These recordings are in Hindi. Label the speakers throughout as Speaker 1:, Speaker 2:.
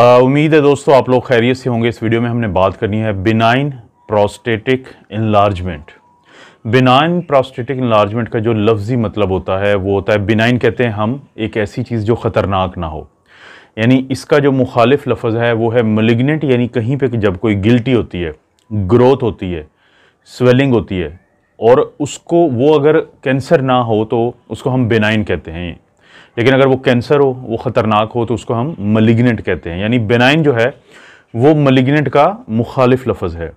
Speaker 1: उम्मीद है दोस्तों आप लोग खैरियत से होंगे इस वीडियो में हमने बात करनी है benign prostatic enlargement benign prostatic enlargement का जो लफ्ज़ी मतलब होता है वो होता है बिनाइन कहते हैं हम एक ऐसी चीज़ जो ख़तरनाक ना हो यानी इसका जो मुखालिफ लफज है वो है मलिग्नेंट यानी कहीं पर जब कोई गिल्टी होती है ग्रोथ होती है स्वेलिंग होती है और उसको वो अगर कैंसर ना हो तो उसको हम बेनाइन कहते हैं लेकिन अगर वो कैंसर हो वो ख़तरनाक हो तो उसको हम मलिग्नेंट कहते हैं यानी बेनाइन जो है वो मलिग्नेंट का मुखालिफ लफज है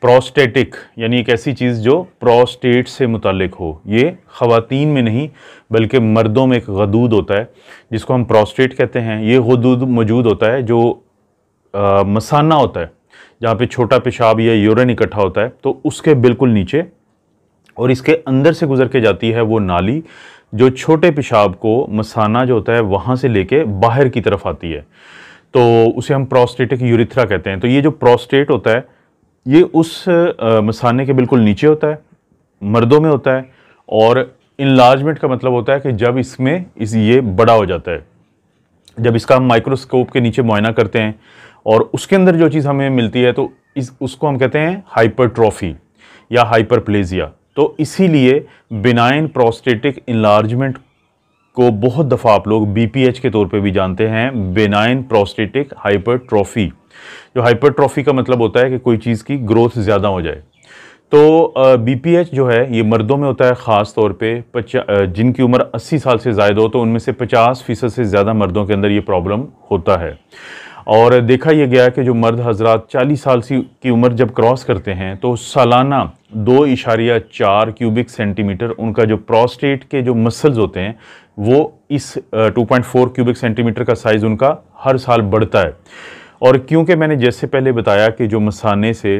Speaker 1: प्रोस्टेटिक यानी एक ऐसी चीज़ जो प्रोस्टेट से मुतलक हो ये ख़वातीन में नहीं बल्कि मर्दों में एक गदूद होता है जिसको हम प्रोस्टेट कहते हैं ये गदूद मौजूद होता है जो आ, मसाना होता है जहाँ पे छोटा पेशाब या यूरिन इकट्ठा होता है तो उसके बिल्कुल नीचे और इसके अंदर से गुज़र के जाती है वो नाली जो छोटे पेशाब को मसाना जो होता है वहाँ से लेके बाहर की तरफ आती है तो उसे हम प्रोस्टेटिक यूरिथ्रा कहते हैं तो ये जो प्रोस्टेट होता है ये उस मसाने के बिल्कुल नीचे होता है मर्दों में होता है और इन्लार्जमेंट का मतलब होता है कि जब इसमें इस ये बड़ा हो जाता है जब इसका हम माइक्रोस्कोप के नीचे मुआयना करते हैं और उसके अंदर जो चीज़ हमें मिलती है तो इस उसको हम कहते हैं हाइपरट्रॉफी या हाइपरप्लेजिया तो इसीलिए बिनाइन प्रोस्टेटिक इन्लार्जमेंट को बहुत दफ़ा आप लोग बीपीएच के तौर पे भी जानते हैं बेनाइन प्रोस्टेटिक हाइपरट्रॉफी जो हाइपरट्रॉफी का मतलब होता है कि कोई चीज़ की ग्रोथ ज़्यादा हो जाए तो बीपीएच जो है ये मर्दों में होता है ख़ास तौर पे पचा जिनकी उम्र 80 साल से ज़्यादा हो तो उनमें से 50 फ़ीसद से ज़्यादा मर्दों के अंदर ये प्रॉब्लम होता है और देखा यह गया कि जो मर्द हजरात चालीस साल की उम्र जब क्रॉस करते हैं तो सालाना दो इशारिया चार क्यूबिक सेंटीमीटर उनका जो प्रोस्टेट के जो मसल्स होते हैं वो इस 2.4 क्यूबिक सेंटीमीटर का साइज़ उनका हर साल बढ़ता है और क्योंकि मैंने जैसे पहले बताया कि जो मसाने से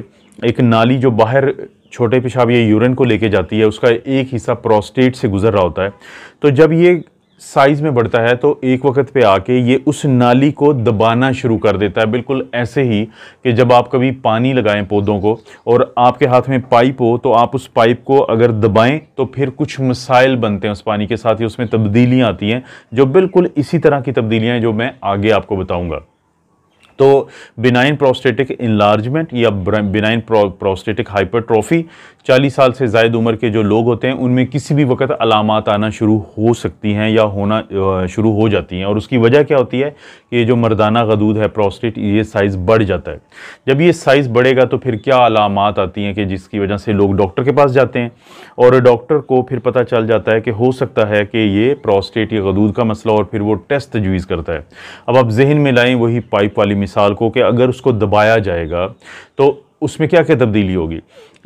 Speaker 1: एक नाली जो बाहर छोटे पेशाब या यूरिन को लेके जाती है उसका एक हिस्सा प्रोस्टेट से गुजर रहा होता है तो जब ये साइज़ में बढ़ता है तो एक वक्त पे आके ये उस नाली को दबाना शुरू कर देता है बिल्कुल ऐसे ही कि जब आप कभी पानी लगाएं पौधों को और आपके हाथ में पाइप हो तो आप उस पाइप को अगर दबाएं तो फिर कुछ मसाइल बनते हैं उस पानी के साथ ही उसमें तब्दीलियाँ आती हैं जो बिल्कुल इसी तरह की तब्दीलियाँ जो मैं आगे आपको बताऊँगा तो बिनाइन प्रोस्टेटिक इन्लार्जमेंट या बिनाइन प्रोस्टेटिक हाइपरट्रॉफी 40 साल से जायद उम्र के जो लोग होते हैं उनमें किसी भी वक्त अलामत आना शुरू हो सकती हैं या होना शुरू हो जाती हैं और उसकी वजह क्या होती है कि जो मर्दाना गदूद है प्रोस्टेट ये साइज़ बढ़ जाता है जब ये साइज़ बढ़ेगा तो फिर क्या अलामत आती हैं कि जिसकी वजह से लोग डॉक्टर के पास जाते हैं और डॉक्टर को फिर पता चल जाता है कि हो सकता है कि ये प्रोस्टेट या गदूद का मसला और फिर वो टेस्ट तजवीज़ करता है अब आप जहन में लाएँ वही पाइप वाली मिसाल को कि अगर उसको दबाया जाएगा तो उसमें क्या क्या तब्दीली होगी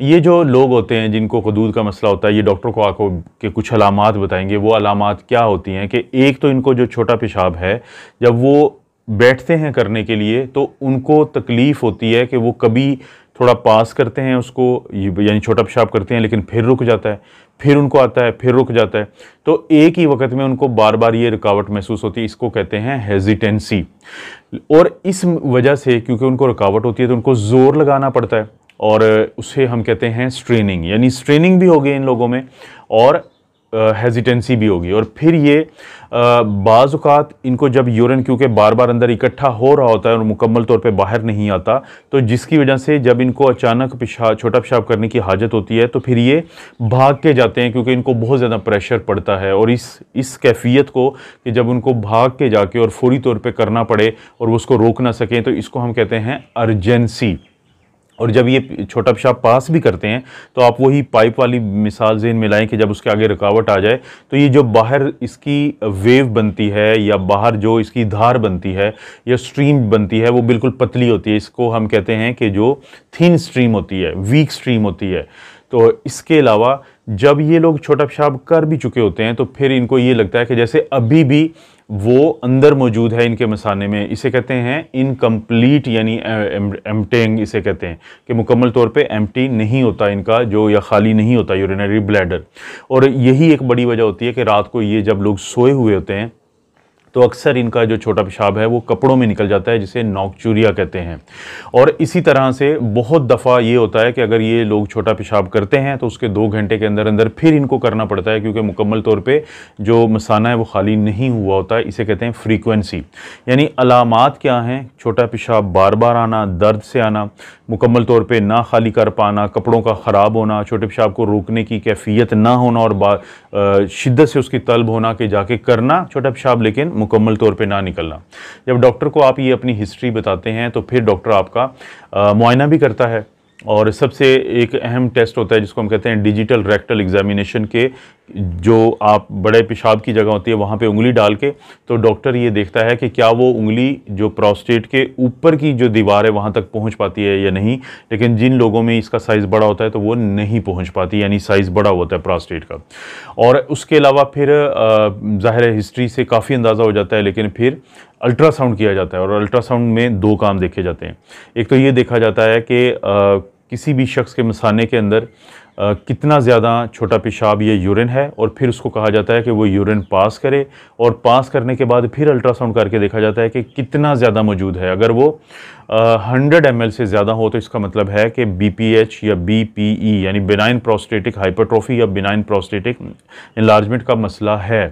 Speaker 1: ये जो लोग होते हैं जिनको खदूद का मसला होता है ये डॉक्टर को आको के कुछ अलामत बताएंगे वो अलामत क्या होती हैं कि एक तो इनको जो छोटा पेशाब है जब वो बैठते हैं करने के लिए तो उनको तकलीफ़ होती है कि वो कभी थोड़ा पास करते हैं उसको यानी छोटा पेशाब करते हैं लेकिन फिर रुक जाता है फिर उनको आता है फिर रुक जाता है तो एक ही वक्त में उनको बार बार ये रुकावट महसूस होती है इसको कहते हैं हेजिटेंसी और इस वजह से क्योंकि उनको रुकावट होती है तो उनको ज़ोर लगाना पड़ता है और उसे हम कहते हैं स्ट्रेनिंग यानी स्ट्रेनिंग भी होगी इन लोगों में और हेजिटेंसी भी होगी और फिर ये बाज़ात इनको जब यूरिन क्योंकि बार बार अंदर इकट्ठा हो रहा होता है और मुकम्मल तौर पे बाहर नहीं आता तो जिसकी वजह से जब इनको अचानक पिशा छोटा पेशाब करने की हाजत होती है तो फिर ये भाग के जाते हैं क्योंकि इनको बहुत ज़्यादा प्रेशर पड़ता है और इस इस कैफियत को कि जब उनको भाग के जाके और फौरी तौर पर करना पड़े और उसको रोक ना सकें तो इसको हम कहते हैं अर्जेंसी और जब ये छोटा पेशाब पास भी करते हैं तो आप वही पाइप वाली मिसाल जेन में लाएँ कि जब उसके आगे रुकावट आ जाए तो ये जो बाहर इसकी वेव बनती है या बाहर जो इसकी धार बनती है या स्ट्रीम बनती है वो बिल्कुल पतली होती है इसको हम कहते हैं कि जो थिन स्ट्रीम होती है वीक स्ट्रीम होती है तो इसके अलावा जब ये लोग छोटा पेशाब कर भी चुके होते हैं तो फिर इनको ये लगता है कि जैसे अभी भी वो अंदर मौजूद है इनके मसाने में इसे कहते हैं इनकम्प्लीट यानी एमटेंग इसे कहते हैं कि मुकम्मल तौर पे एम्प्टी नहीं होता इनका जो या खाली नहीं होता यूरिनरी ब्लैडर और यही एक बड़ी वजह होती है कि रात को ये जब लोग सोए हुए होते हैं तो अक्सर इनका जो छोटा पेशाब है वो कपड़ों में निकल जाता है जिसे नॉकचूरिया कहते हैं और इसी तरह से बहुत दफ़ा ये होता है कि अगर ये लोग छोटा पेशाब करते हैं तो उसके दो घंटे के अंदर अंदर फिर इनको करना पड़ता है क्योंकि मुकम्मल तौर पर जो मसाना है वो खाली नहीं हुआ होता है इसे कहते हैं फ्रीकुनसी यानी अलामत क्या हैं छोटा पेशाब बार बार आना दर्द से आना मुकम्मल तौर पर ना खाली कर पाना कपड़ों का ख़राब होना छोटे पेशाब को रोकने की कैफियत ना होना और शिद्दत से उसकी तलब होना कि जाके करना छोटा पेशाब लेकिन मुकम्मल तौर पे ना निकलना जब डॉक्टर को आप ये अपनी हिस्ट्री बताते हैं तो फिर डॉक्टर आपका मुआयना भी करता है और सबसे एक अहम टेस्ट होता है जिसको हम कहते हैं डिजिटल रेक्टल एग्जामिनेशन के जो आप बड़े पेशाब की जगह होती है वहाँ पे उंगली डाल के तो डॉक्टर ये देखता है कि क्या वो उंगली जो प्रोस्टेट के ऊपर की जो दीवार है वहाँ तक पहुँच पाती है या नहीं लेकिन जिन लोगों में इसका साइज़ बड़ा होता है तो वो नहीं पहुँच पाती यानी साइज़ बड़ा होता है प्रोस्टेट का और उसके अलावा फिर ज़ाहिर हिस्ट्री से काफ़ी अंदाज़ा हो जाता है लेकिन फिर अल्ट्रासाउंड किया जाता है और अल्ट्रासाउंड में दो काम देखे जाते हैं एक तो ये देखा जाता है कि किसी भी शख्स के मसाने के अंदर कितना ज़्यादा छोटा पेशाब या यूरिन है और फिर उसको कहा जाता है कि वो यूरिन पास करे और पास करने के बाद फिर अल्ट्रासाउंड करके देखा जाता है कि कितना ज़्यादा मौजूद है अगर वो हंड्रेड एम से ज़्यादा हो तो इसका मतलब है कि बी या बी e, यानी बिनाइन प्रोस्टेटिक हाइपरट्रोफी या बिनाइन प्रोस्टेटिक इलार्जमेंट का मसला है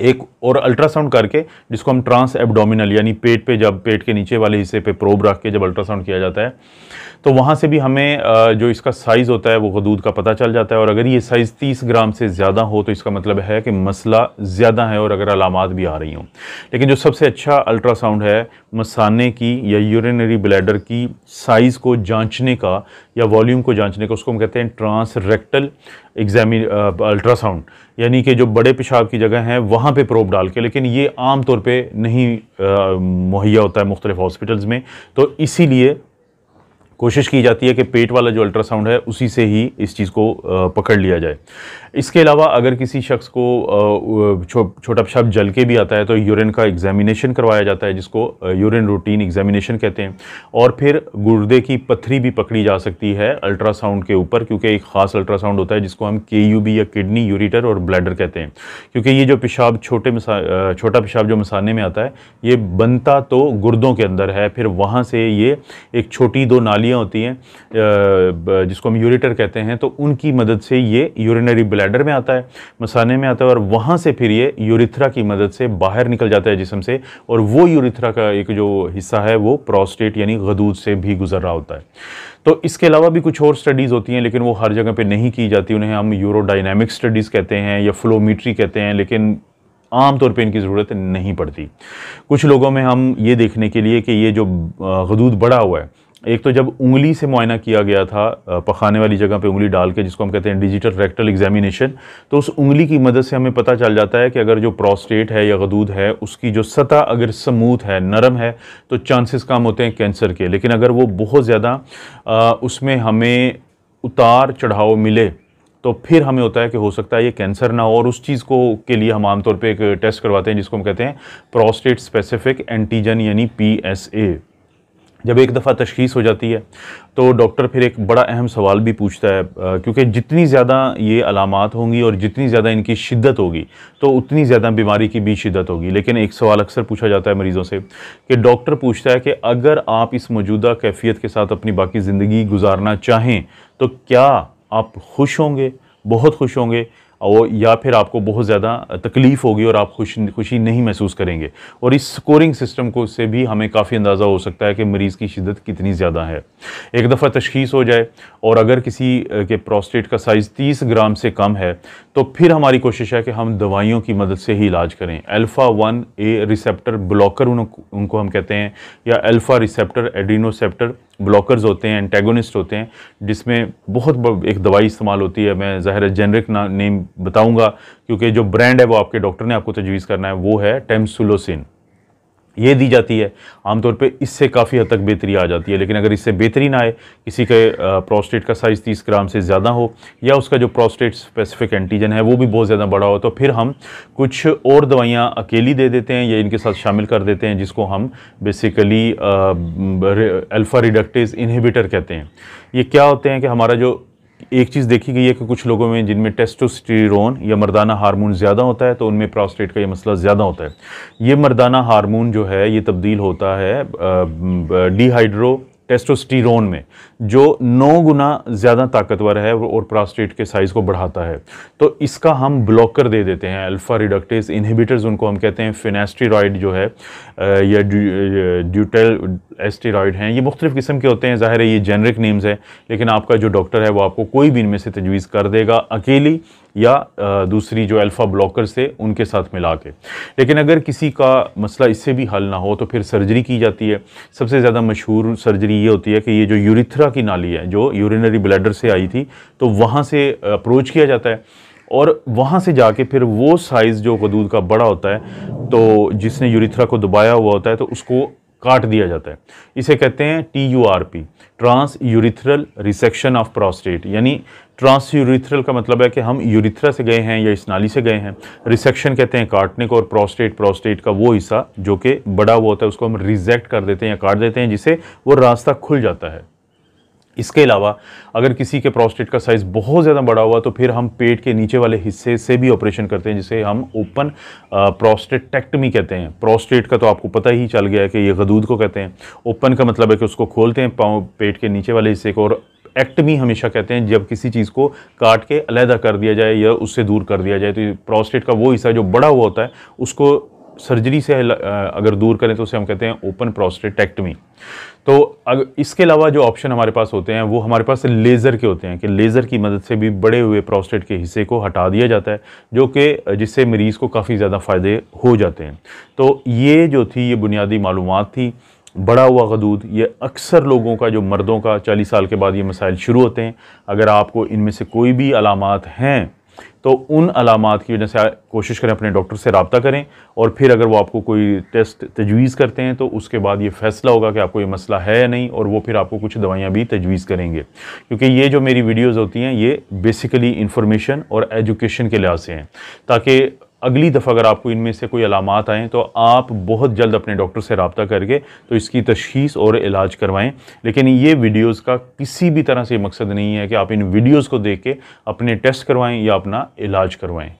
Speaker 1: एक और अल्ट्रासाउंड करके जिसको हम ट्रांस एब्डोमिनल यानी पेट पे जब पेट के नीचे वाले हिस्से पे प्रोब रख के जब अल्ट्रासाउंड किया जाता है तो वहाँ से भी हमें जो इसका साइज़ होता है वो हदूद का पता चल जाता है और अगर ये साइज़ 30 ग्राम से ज़्यादा हो तो इसका मतलब है कि मसला ज़्यादा है और अगर अलामत भी आ रही हों लेकिन जो सबसे अच्छा अल्ट्रासाउंड है मसाने की या यूरिनरी ब्लैडर की साइज़ को जाँचने का या वॉल्यूम को जांचने का उसको हम कहते हैं ट्रांसरेक्टल एग्जामी अल्ट्रासाउंड यानी कि जो बड़े पेशाब की जगह हैं वहाँ पे प्रोब डाल के लेकिन ये आम तौर पे नहीं मुहैया होता है मुख्तलिफ हॉस्पिटल्स में तो इसीलिए कोशिश की जाती है कि पेट वाला जो अल्ट्रासाउंड है उसी से ही इस चीज़ को पकड़ लिया जाए इसके अलावा अगर किसी शख्स को छो, छोटा पेशाब जल के भी आता है तो यूरिन का एग्जामिनेशन करवाया जाता है जिसको यूरिन रूटीन एग्जामिनेशन कहते हैं और फिर गुर्दे की पथरी भी पकड़ी जा सकती है अल्ट्रासाउंड के ऊपर क्योंकि एक ख़ास अल्ट्रासाउंड होता है जिसको हम के या किडनी यूरिटर और ब्लैडर कहते हैं क्योंकि ये जो पेशाब छोटे छोटा पेशाब जो मसाने में आता है ये बनता तो गुर्दों के अंदर है फिर वहाँ से ये एक छोटी दो नाली नलियाँ होती हैं जिसको हम यूरेटर कहते हैं तो उनकी मदद से ये यूरिनरी ब्लैडर में आता है मसाने में आता है और वहाँ से फिर ये यूरिथ्रा की मदद से बाहर निकल जाता है जिसम से और वो यूरिथ्रा का एक जो हिस्सा है वो प्रोस्टेट यानी गदूद से भी गुजर रहा होता है तो इसके अलावा भी कुछ और स्टडीज़ होती हैं लेकिन वो हर जगह पर नहीं की जाती उन्हें हम यूरोडाइनमिक स्टडीज़ कहते हैं या फ्लोमीट्री कहते हैं लेकिन आम तौर पे इनकी ज़रूरत नहीं पड़ती कुछ लोगों में हम ये देखने के लिए कि ये जो गदूद बड़ा हुआ है एक तो जब उंगली से मुआयना किया गया था पखाने वाली जगह पे उंगली डाल के जिसको हम कहते हैं डिजिटल रेक्टल एग्जामिनेशन तो उस उंगली की मदद से हमें पता चल जाता है कि अगर जो प्रोस्टेट है या गदूद है उसकी जो सतह अगर समूथ है नरम है तो चांसेस कम होते हैं कैंसर के लेकिन अगर वो बहुत ज़्यादा उसमें हमें उतार चढ़ाव मिले तो फिर हमें होता है कि हो सकता है ये कैंसर ना हो और उस चीज़ को के लिए हम आमतौर पे एक टेस्ट करवाते हैं जिसको हम कहते हैं प्रोस्टेट स्पेसिफिक एंटीजन यानी पीएसए जब एक दफ़ा तशखीस हो जाती है तो डॉक्टर फिर एक बड़ा अहम सवाल भी पूछता है क्योंकि जितनी ज़्यादा ये अलामत होंगी और जितनी ज़्यादा इनकी शिद्दत होगी तो उतनी ज़्यादा बीमारी की भी शिद्दत होगी लेकिन एक सवाल अक्सर पूछा जाता है मरीज़ों से कि डॉक्टर पूछता है कि अगर आप इस मौजूदा कैफियत के साथ अपनी बाकी ज़िंदगी गुजारना चाहें तो क्या आप खुश होंगे बहुत खुश होंगे और या फिर आपको बहुत ज़्यादा तकलीफ़ होगी और आप खुश खुशी नहीं महसूस करेंगे और इस स्कोरिंग सिस्टम को से भी हमें काफ़ी अंदाज़ा हो सकता है कि मरीज़ की शिदत कितनी ज़्यादा है एक दफ़ा तशखीस हो जाए और अगर किसी के प्रोस्टेट का साइज़ तीस ग्राम से कम है तो फिर हमारी कोशिश है कि हम दवाइयों की मदद से ही इलाज करें alpha one A receptor blocker उनको हम कहते हैं या अल्फ़ा रिसेप्टर एड्रीनोसेप्टर ब्लॉकर्स होते हैं एंटेगोनिस्ट होते हैं जिसमें बहुत एक दवाई इस्तेमाल होती है मैं ज़ाहिर जेनरिक ना नेम बताऊंगा क्योंकि जो ब्रांड है वो आपके डॉक्टर ने आपको तजवीज़ करना है वो है टेमसुलोसिन ये दी जाती है आमतौर पे इससे काफ़ी हद तक बेहतरी आ जाती है लेकिन अगर इससे बेहतरी ना आए किसी के प्रोस्टेट का साइज़ तीस ग्राम से ज़्यादा हो या उसका जो प्रोस्टेट स्पेसिफिक एंटीजन है वो भी बहुत ज़्यादा बड़ा हो तो फिर हम कुछ और दवाइयाँ अकेली दे देते हैं या इनके साथ शामिल कर देते हैं जिसको हम बेसिकली अल्फ़ा रिडक्टिव इन्हीबिटर कहते हैं ये क्या होते हैं कि हमारा जो एक चीज़ देखी गई है कि कुछ लोगों में जिनमें टेस्टोस्टेरोन या मर्दाना हार्मोन ज़्यादा होता है तो उनमें प्रोस्टेट का ये मसला ज़्यादा होता है ये मर्दाना हार्मोन जो है ये तब्दील होता है डिहाइड्रो टेस्टोस्टीरोन में जो नौ गुना ज़्यादा ताकतवर है और प्रास्टेट के साइज़ को बढ़ाता है तो इसका हम ब्लॉकर दे देते हैं अल्फ़ा रिडक्टेज इनहिबिटर्स उनको हम कहते हैं फिनेस्टीरॉयड जो है या ड्यूटेल एस्टेरॉयड हैं ये मुख्तलिफ़ किस्म के होते हैं ज़ाहिर है ये जेनरिक नेम्स हैं लेकिन आपका जो डॉक्टर है वो आपको कोई भी इनमें से तजवीज़ कर देगा अकेली या दूसरी जो अल्फ़ा ब्लॉकर्स से उनके साथ मिला के लेकिन अगर किसी का मसला इससे भी हल ना हो तो फिर सर्जरी की जाती है सबसे ज़्यादा मशहूर सर्जरी ये होती है कि ये जो यूरिथ्रा की नाली है जो यूरिनरी ब्लैडर से आई थी तो वहाँ से अप्रोच किया जाता है और वहाँ से जाके फिर वो साइज़ जो गदूद का बड़ा होता है तो जिसने यूरिथ्रा को दबाया हुआ होता है तो उसको काट दिया जाता है इसे कहते हैं T U R P trans urethral resection of prostate यानी ट्रांस यूरिथरल का मतलब है कि हम यूरिथ्रा से गए हैं या इस नाली से गए हैं रिसेक्शन कहते हैं काटने को और प्रोस्टेट प्रोस्टेट का वो हिस्सा जो कि बड़ा हुआ होता है उसको हम रिजेक्ट कर देते हैं या काट देते हैं जिससे वो रास्ता खुल जाता है इसके अलावा अगर किसी के प्रोस्टेट का साइज़ बहुत ज़्यादा बड़ा हुआ तो फिर हम पेट के नीचे वाले हिस्से से भी ऑपरेशन करते हैं जिसे हम ओपन प्रोस्टेटेक्टमी कहते हैं प्रोस्टेट का तो आपको पता ही चल गया है कि ये गदूद को कहते हैं ओपन का मतलब है कि उसको खोलते हैं पाँव पेट के नीचे वाले हिस्से को और एक्टमी हमेशा कहते हैं जब किसी चीज़ को काट के अलहदा कर दिया जाए या उससे दूर कर दिया जाए तो प्रोस्टेट का वो हिस्सा जो बड़ा हुआ होता है उसको सर्जरी से अगर दूर करें तो उसे हम कहते हैं ओपन प्रोस्टेटेक्टमी तो अगर इसके अलावा जो ऑप्शन हमारे पास होते हैं वो हमारे पास लेज़र के होते हैं कि लेज़र की मदद से भी बड़े हुए प्रोस्टेट के हिस्से को हटा दिया जाता है जो कि जिससे मरीज़ को काफ़ी ज़्यादा फ़ायदे हो जाते हैं तो ये जो थी ये बुनियादी मालूम थी बड़ा हुआ गदूद ये अक्सर लोगों का जो मर्दों का चालीस साल के बाद ये मसाइल शुरू होते हैं अगर आपको इनमें से कोई भी अलामत हैं तो उन अलामत की वजह से कोशिश करें अपने डॉक्टर से रबता करें और फिर अगर वो आपको कोई टेस्ट तजवीज़ करते हैं तो उसके बाद ये फ़ैसला होगा कि आपको ये मसला है या नहीं और वो फिर आपको कुछ दवाइयाँ भी तजवीज़ करेंगे क्योंकि ये जो मेरी वीडियोज़ होती हैं ये बेसिकली इन्फॉर्मेशन और एजुकेशन के लिहाज से हैं ताकि अगली दफ़ा अगर आपको इनमें से कोई अलामत आएँ तो आप बहुत जल्द अपने डॉक्टर से रबता करके तो इसकी तशखीस और इलाज करवाएँ लेकिन ये वीडियोज़ का किसी भी तरह से मकसद नहीं है कि आप इन वीडियोज़ को देख के अपने टेस्ट करवाएँ या अपना इलाज करवाएँ